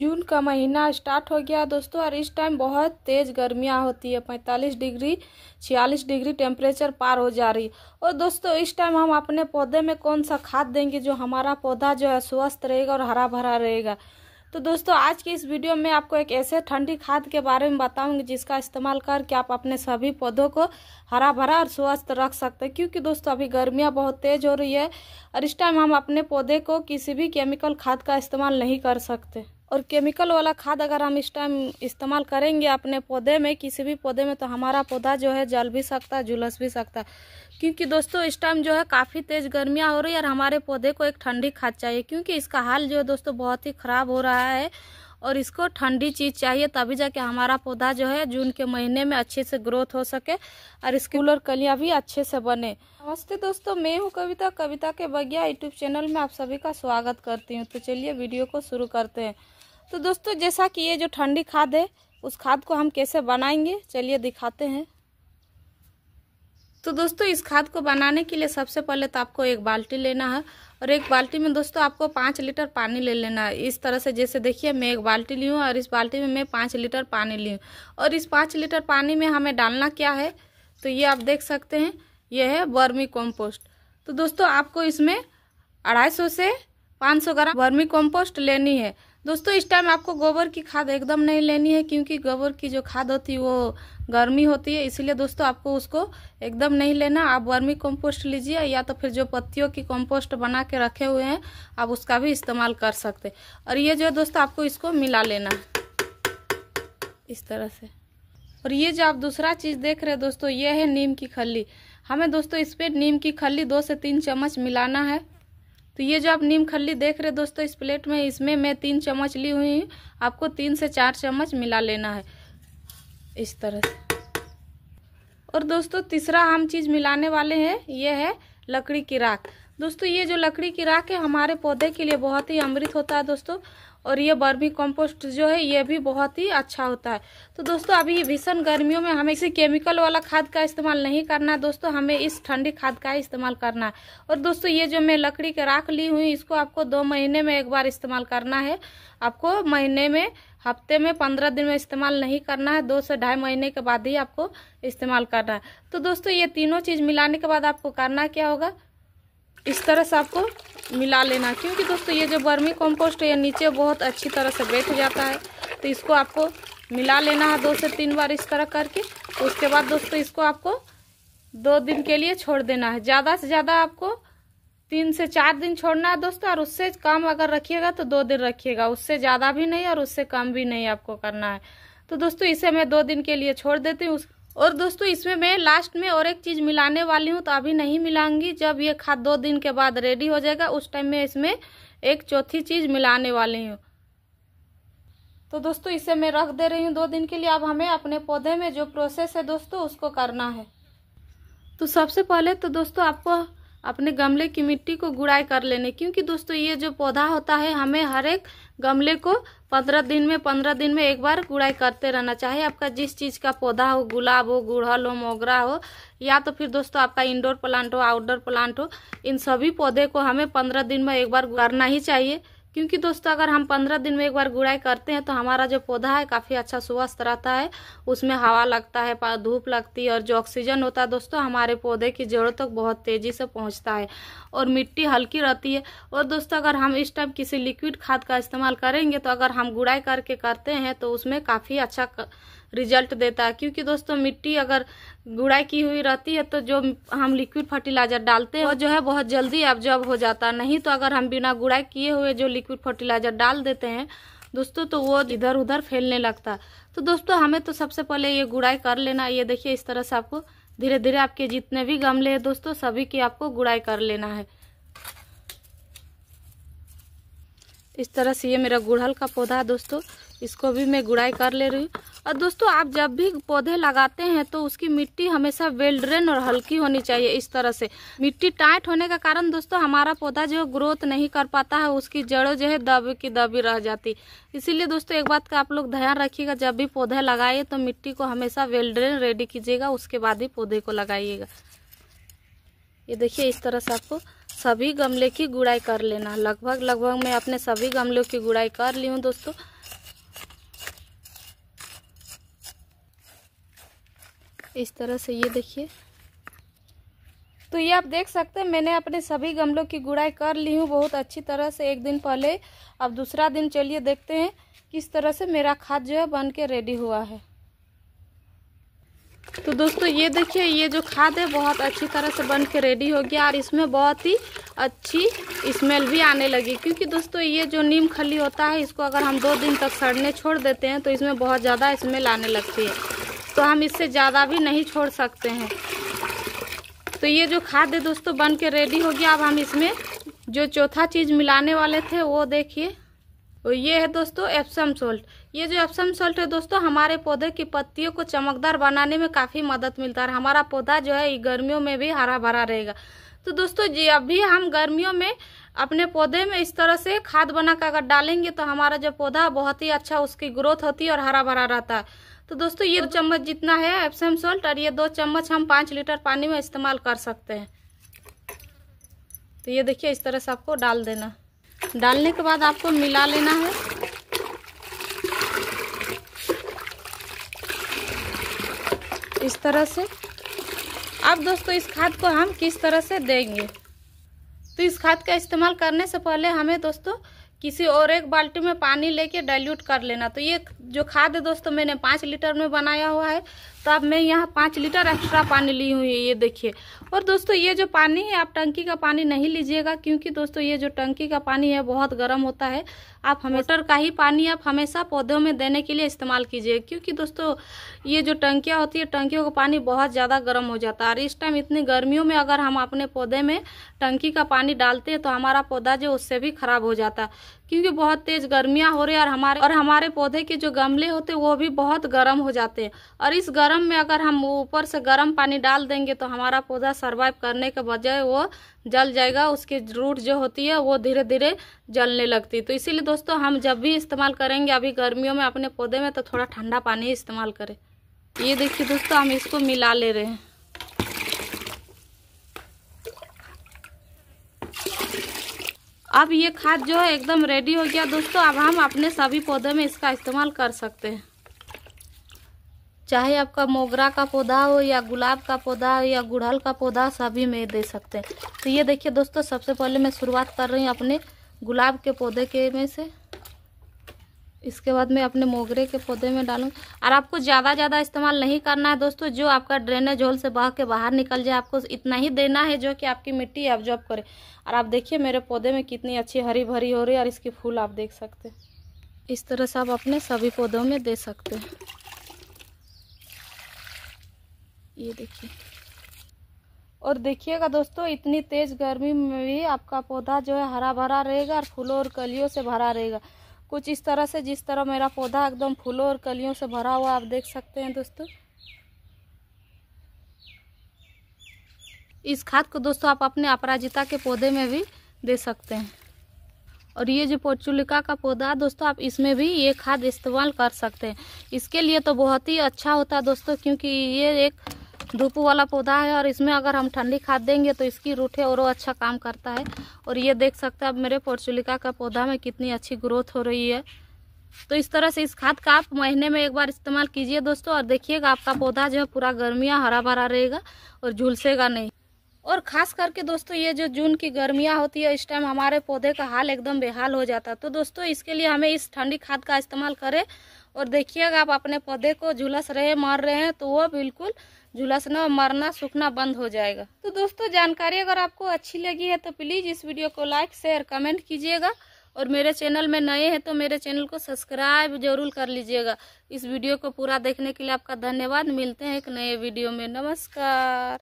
जून का महीना स्टार्ट हो गया दोस्तों और इस टाइम बहुत तेज़ गर्मियाँ होती है पैंतालीस डिग्री छियालीस डिग्री टेम्परेचर पार हो जा रही और दोस्तों इस टाइम हम अपने पौधे में कौन सा खाद देंगे जो हमारा पौधा जो है स्वस्थ रहेगा और हरा भरा रहेगा तो दोस्तों आज की इस वीडियो में आपको एक ऐसे ठंडी खाद के बारे में बताऊंगी जिसका इस्तेमाल करके आप अपने सभी पौधों को हरा भरा और स्वस्थ रख सकते हैं क्योंकि दोस्तों अभी गर्मियाँ बहुत तेज़ हो रही है और इस टाइम हम अपने पौधे को किसी भी केमिकल खाद का इस्तेमाल नहीं कर सकते और केमिकल वाला खाद अगर हम इस टाइम इस्तेमाल करेंगे अपने पौधे में किसी भी पौधे में तो हमारा पौधा जो है जल भी सकता है झुलस भी सकता है क्योंकि दोस्तों इस टाइम जो है काफ़ी तेज़ गर्मियाँ हो रही है और हमारे पौधे को एक ठंडी खाद चाहिए क्योंकि इसका हाल जो है दोस्तों बहुत ही ख़राब हो रहा है और इसको ठंडी चीज़ चाहिए तभी जाके हमारा पौधा जो है जून के महीने में अच्छे से ग्रोथ हो सके और इसकी कलियाँ भी अच्छे से बने नमस्ते दोस्तों मैं हूँ कविता कविता के बगिया यूट्यूब चैनल में आप सभी का स्वागत करती हूँ तो चलिए वीडियो को शुरू करते हैं तो दोस्तों जैसा कि ये जो ठंडी खाद है उस खाद को हम कैसे बनाएंगे चलिए दिखाते हैं तो दोस्तों इस खाद को बनाने के लिए सबसे पहले तो आपको एक बाल्टी लेना है और एक बाल्टी में दोस्तों आपको पाँच लीटर पानी ले लेना है इस तरह से जैसे देखिए मैं एक बाल्टी ली हूँ और इस बाल्टी में मैं पाँच लीटर पानी ली हूँ और इस पाँच लीटर पानी में हमें डालना क्या है तो ये आप देख सकते हैं यह है वर्मी कॉम्पोस्ट तो दोस्तों आपको इसमें अढ़ाई से पाँच ग्राम वर्मी कॉम्पोस्ट लेनी है दोस्तों इस टाइम आपको गोबर की खाद एकदम नहीं लेनी है क्योंकि गोबर की जो खाद होती है वो गर्मी होती है इसीलिए दोस्तों आपको उसको एकदम नहीं लेना आप वर्मी कंपोस्ट लीजिए या तो फिर जो पत्तियों की कंपोस्ट बना के रखे हुए हैं आप उसका भी इस्तेमाल कर सकते और ये जो है दोस्तों आपको इसको मिला लेना इस तरह से और ये जो आप दूसरा चीज़ देख रहे हैं दोस्तों ये है नीम की खली हमें दोस्तों इस पर नीम की खली दो से तीन चम्मच मिलाना है तो ये जो आप नीम खल्ली देख रहे दोस्तों इस प्लेट में इसमें मैं तीन चम्मच ली हुई हूँ आपको तीन से चार चम्मच मिला लेना है इस तरह से और दोस्तों तीसरा हम चीज़ मिलाने वाले हैं ये है लकड़ी की राख दोस्तों ये जो लकड़ी की राख है हमारे पौधे के लिए बहुत ही अमृत होता है दोस्तों और ये बर्मी कंपोस्ट जो है ये भी बहुत ही अच्छा होता है तो दोस्तों अभी भीषण गर्मियों में हमें किसी केमिकल वाला खाद का इस्तेमाल नहीं करना है दोस्तों हमें इस ठंडी खाद का इस्तेमाल करना है और दोस्तों ये जो मैं लकड़ी के राख ली हुई इसको आपको दो महीने में एक बार इस्तेमाल करना है आपको महीने में हफ्ते में पंद्रह दिन में इस्तेमाल नहीं करना है दो से ढाई महीने के बाद ही आपको इस्तेमाल करना है तो दोस्तों ये तीनों चीज़ मिलाने के बाद आपको करना क्या होगा इस तरह से आपको मिला लेना क्योंकि दोस्तों ये जो बर्मी कंपोस्ट है ये नीचे बहुत अच्छी तरह से बैठ जाता है तो इसको आपको मिला लेना है दो से तीन बार इस तरह करके उसके बाद दोस्तों इसको आपको दो दिन के लिए छोड़ देना है ज़्यादा से ज़्यादा आपको तीन से चार दिन छोड़ना है दोस्तों और उससे कम अगर रखिएगा तो दो दिन रखिएगा उससे ज़्यादा भी नहीं और उससे कम भी नहीं आपको करना है तो दोस्तों इसे मैं दो दिन के लिए छोड़ देती हूँ और दोस्तों इसमें मैं लास्ट में और एक चीज़ मिलाने वाली हूँ तो अभी नहीं मिलाऊंगी जब ये खाद दो दिन के बाद रेडी हो जाएगा उस टाइम में इसमें एक चौथी चीज़ मिलाने वाली हूँ तो दोस्तों इसे मैं रख दे रही हूँ दो दिन के लिए अब हमें अपने पौधे में जो प्रोसेस है दोस्तों उसको करना है तो सबसे पहले तो दोस्तों आपको अपने गमले की मिट्टी को गुड़ाई कर लेने क्योंकि दोस्तों ये जो पौधा होता है हमें हर एक गमले को पंद्रह दिन में पंद्रह दिन में एक बार गुड़ाई करते रहना चाहिए आपका जिस चीज़ का पौधा हो गुलाब हो गुड़हल हो मोगरा हो या तो फिर दोस्तों आपका इंडोर प्लांट हो आउटडोर प्लांट हो इन सभी पौधे को हमें पंद्रह दिन में एक बार करना ही चाहिए क्योंकि दोस्तों अगर हम पंद्रह दिन में एक बार गुड़ाई करते हैं तो हमारा जो पौधा है काफ़ी अच्छा स्वस्थ रहता है उसमें हवा लगता है धूप लगती है और जो ऑक्सीजन होता है दोस्तों हमारे पौधे की जड़ों तक तो बहुत तेज़ी से पहुंचता है और मिट्टी हल्की रहती है और दोस्तों अगर हम इस टाइम किसी लिक्विड खाद का इस्तेमाल करेंगे तो अगर हम गुड़ाई करके करते हैं तो उसमें काफ़ी अच्छा रिजल्ट देता है क्योंकि दोस्तों मिट्टी अगर गुड़ाई की हुई रहती है तो जो हम लिक्विड फर्टिलाइजर डालते हैं वो जो है बहुत जल्दी एब्जॉर्ब हो जाता है नहीं तो अगर हम बिना गुड़ाई किए हुए जो लिक्विड फर्टिलाइजर डाल देते हैं दोस्तों तो वो इधर उधर फैलने लगता है तो दोस्तों हमें तो सबसे पहले ये गुड़ाई कर लेना ये देखिए इस तरह से आपको धीरे धीरे आपके जितने भी गमले हैं दोस्तों सभी की आपको गुड़ाई कर लेना है इस तरह से ये मेरा गुड़हल का पौधा है दोस्तों इसको भी मैं गुड़ाई कर ले रही हूँ और दोस्तों आप जब भी पौधे लगाते हैं तो उसकी मिट्टी हमेशा वेल ड्रेन और हल्की होनी चाहिए इस तरह से मिट्टी टाइट होने का कारण दोस्तों हमारा पौधा जो ग्रोथ नहीं कर पाता है उसकी जड़ों जो है दब की दबी रह जाती इसीलिए दोस्तों एक बात का आप लोग ध्यान रखिएगा जब भी पौधे लगाइए तो मिट्टी को हमेशा वेल ड्रेन रेडी कीजिएगा उसके बाद ही पौधे को लगाइएगा ये देखिए इस तरह से आपको सभी गमले की गुड़ाई कर लेना लगभग लगभग मैं अपने सभी गमलों की गुड़ाई कर ली हूँ दोस्तों इस तरह से ये देखिए तो ये आप देख सकते हैं मैंने अपने सभी गमलों की गुड़ाई कर ली हूँ बहुत अच्छी तरह से एक दिन पहले अब दूसरा दिन चलिए देखते हैं किस तरह से मेरा खाद जो है बन के रेडी हुआ है तो दोस्तों ये देखिए ये जो खाद है बहुत अच्छी तरह से बन के रेडी हो गया और इसमें बहुत ही अच्छी स्मेल भी आने लगी क्योंकि दोस्तों ये जो नीम खली होता है इसको अगर हम दो दिन तक सड़ने छोड़ देते हैं तो इसमें बहुत ज़्यादा स्मेल आने लगती है तो हम इससे ज़्यादा भी नहीं छोड़ सकते हैं तो ये जो खाद है दोस्तों बन के रेडी हो गया अब हम इसमें जो चौथा चीज़ मिलाने वाले थे वो देखिए और ये है दोस्तों एप्सम सोल्ट ये जो एप्सम सोल्ट है दोस्तों हमारे पौधे की पत्तियों को चमकदार बनाने में काफ़ी मदद मिलता है हमारा पौधा जो है गर्मियों में भी हरा भरा रहेगा तो दोस्तों जी अभी हम गर्मियों में अपने पौधे में इस तरह से खाद बनाकर अगर डालेंगे तो हमारा जो पौधा बहुत ही अच्छा उसकी ग्रोथ होती है और हरा भरा रहता है तो दोस्तों ये दो चम्मच जितना है एप्सम सोल्ट और ये दो चम्मच हम पाँच लीटर पानी में इस्तेमाल कर सकते हैं तो ये देखिए इस तरह से आपको डाल देना डालने के बाद आपको मिला लेना है इस तरह से अब दोस्तों इस खाद को हम किस तरह से देंगे तो इस खाद का इस्तेमाल करने से पहले हमें दोस्तों किसी और एक बाल्टी में पानी लेके डाइल्यूट कर लेना तो ये जो खाद है दोस्तों मैंने पाँच लीटर में बनाया हुआ है तब तो मैं यहाँ पाँच लीटर एक्स्ट्रा पानी ली हुई है ये देखिए और दोस्तों ये जो पानी है आप टंकी का पानी नहीं लीजिएगा क्योंकि दोस्तों ये जो टंकी का पानी है बहुत गर्म होता है आप मोटर का ही पानी आप हमेशा पौधों में देने के लिए इस्तेमाल कीजिए क्योंकि दोस्तों ये जो टंकियाँ होती है टंकियों का पानी बहुत ज़्यादा गर्म हो जाता है और इस टाइम इतनी गर्मियों में अगर हम अपने पौधे में टंकी का पानी डालते हैं तो हमारा पौधा जो उससे भी खराब हो जाता है क्योंकि बहुत तेज गर्मियाँ हो रही है और हमारे और हमारे पौधे के जो गमले होते हैं वो भी बहुत गर्म हो जाते हैं और इस गर्म में अगर हम ऊपर से गर्म पानी डाल देंगे तो हमारा पौधा सर्वाइव करने के बजाय वो जल जाएगा उसकी रूट जो होती है वो धीरे धीरे जलने लगती है तो इसीलिए दोस्तों हम जब भी इस्तेमाल करेंगे अभी गर्मियों में अपने पौधे में तो थोड़ा ठंडा पानी इस्तेमाल करें ये देखिए दोस्तों हम इसको मिला ले रहे हैं अब ये खाद जो है एकदम रेडी हो गया दोस्तों अब हम अपने सभी पौधे में इसका इस्तेमाल कर सकते हैं चाहे आपका मोगरा का पौधा हो या गुलाब का पौधा हो या गुड़हल का पौधा सभी में दे सकते हैं तो ये देखिए दोस्तों सबसे पहले मैं शुरुआत कर रही हूँ अपने गुलाब के पौधे के में से इसके बाद मैं अपने मोगरे के पौधे में डालूंगी और आपको ज़्यादा ज़्यादा इस्तेमाल नहीं करना है दोस्तों जो आपका ड्रेनेज होल से बह के बाहर निकल जाए आपको इतना ही देना है जो कि आपकी मिट्टी ऑब्जॉर्ब करे और आप देखिए मेरे पौधे में कितनी अच्छी हरी भरी हो रही है और इसकी फूल आप देख सकते हैं इस तरह से आप अपने सभी पौधों में दे सकते हैं ये देखिए और देखिएगा दोस्तों इतनी तेज़ गर्मी में भी आपका पौधा जो है हरा भरा रहेगा और फूलों और कलियों से भरा रहेगा कुछ इस तरह से जिस तरह मेरा पौधा एकदम फूलों और कलियों से भरा हुआ आप देख सकते हैं दोस्तों इस खाद को दोस्तों आप अपने अपराजिता के पौधे में भी दे सकते हैं और ये जो पोचुलिका का पौधा दोस्तों आप इसमें भी ये खाद इस्तेमाल कर सकते हैं इसके लिए तो बहुत ही अच्छा होता है दोस्तों क्योंकि ये एक धूप वाला पौधा है और इसमें अगर हम ठंडी खाद देंगे तो इसकी रूठे और वो अच्छा काम करता है और ये देख सकते हैं अब मेरे पोर्चुलिका का पौधा में कितनी अच्छी ग्रोथ हो रही है तो इस तरह से इस खाद का आप महीने में एक बार इस्तेमाल कीजिए दोस्तों और देखिएगा आपका पौधा जो है पूरा गर्मियाँ हरा भरा रहेगा और झुलसेगा नहीं और ख़ास करके दोस्तों ये जो जून की गर्मियाँ होती है इस टाइम हमारे पौधे का हाल एकदम बेहाल हो जाता है तो दोस्तों इसके लिए हमें इस ठंडी खाद का इस्तेमाल करें और देखिएगा आप अपने पौधे को झुलस रहे मार रहे हैं तो वो बिल्कुल झुलसना मरना सूखना बंद हो जाएगा तो दोस्तों जानकारी अगर आपको अच्छी लगी है तो प्लीज़ इस वीडियो को लाइक शेयर कमेंट कीजिएगा और मेरे चैनल में नए हैं तो मेरे चैनल को सब्सक्राइब जरूर कर लीजिएगा इस वीडियो को पूरा देखने के लिए आपका धन्यवाद मिलते हैं एक नए वीडियो में नमस्कार